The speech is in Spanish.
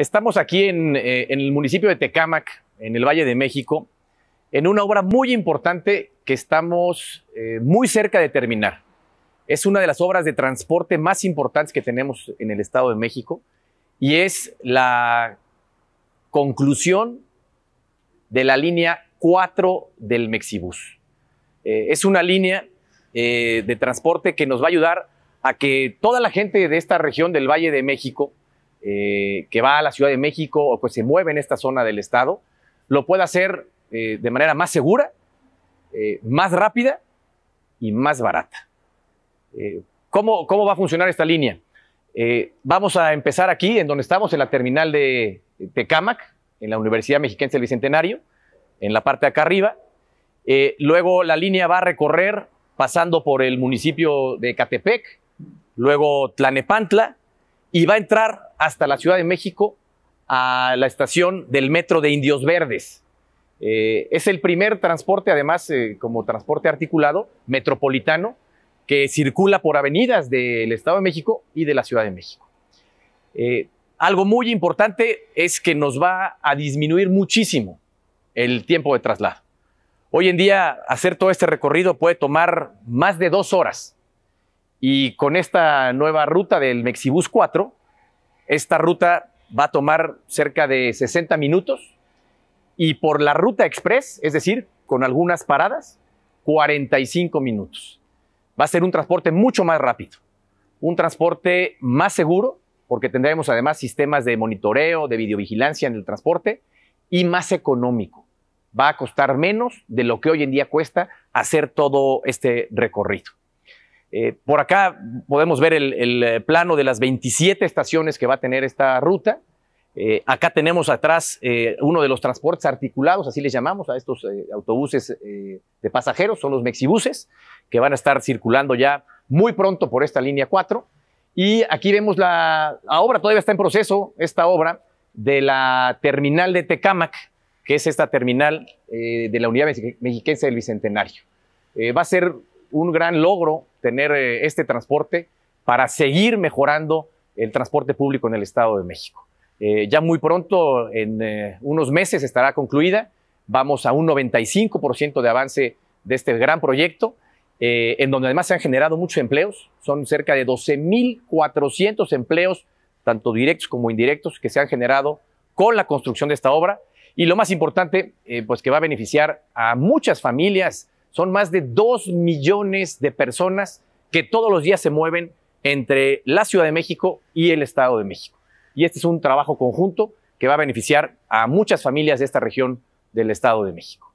Estamos aquí eh, en, el municipio de Tecámac, en el Valle de México, en una obra muy importante que estamos eh, muy cerca de terminar. Es una de las obras de transporte más importantes que tenemos en el Estado de México y es la conclusión de la línea 4 del Mexibus. Eh, es una línea de transporte que nos va a ayudar a que toda la gente de esta región del Valle de México eh, que va a la Ciudad de México o que pues, se mueve en esta zona del Estado, lo pueda hacer eh, de manera más segura, eh, más rápida y más barata. ¿cómo, va a funcionar esta línea? vamos a empezar aquí, en donde estamos, en la terminal de Tecamac en la Universidad Mexiquense del Bicentenario, en la parte de acá arriba. luego la línea va a recorrer pasando por el municipio de Catepec, luego Tlanepantla, y va a entrar hasta la Ciudad de México a la estación del metro de Indios Verdes. Eh, es el primer transporte, además, eh, como transporte articulado, metropolitano, que circula por avenidas del Estado de México y de la Ciudad de México. Eh, algo muy importante es que nos va a disminuir muchísimo el tiempo de traslado. Hoy en día hacer todo este recorrido puede tomar más de dos horas y con esta nueva ruta del Mexibus 4 esta ruta va a tomar cerca de 60 minutos y por la ruta express, es decir, con algunas paradas, 45 minutos. Va a ser un transporte mucho más rápido, un transporte más seguro, porque tendremos además sistemas de monitoreo, de videovigilancia en el transporte y más económico. Va a costar menos de lo que hoy en día cuesta hacer todo este recorrido. Eh, por acá podemos ver el, eh, plano de las 27 estaciones que va a tener esta ruta. Eh, acá tenemos atrás uno de los transportes articulados, así les llamamos a estos autobuses de pasajeros, son los mexibuses, que van a estar circulando ya muy pronto por esta línea 4. Y aquí vemos la, obra, todavía está en proceso esta obra de la terminal de Tecámac, que es esta terminal de la Unidad Mexiquense del Bicentenario. va a ser un gran logro tener eh, este transporte para seguir mejorando el transporte público en el Estado de México. Eh, ya muy pronto, en eh, unos meses, estará concluida. Vamos a un 95% de avance de este gran proyecto, en donde además se han generado muchos empleos. Son cerca de 12.400 empleos, tanto directos como indirectos, que se han generado con la construcción de esta obra. Y lo más importante, pues que va a beneficiar a muchas familias, son más de dos millones de personas que todos los días se mueven entre la Ciudad de México y el Estado de México. Y este es un trabajo conjunto que va a beneficiar a muchas familias de esta región del Estado de México.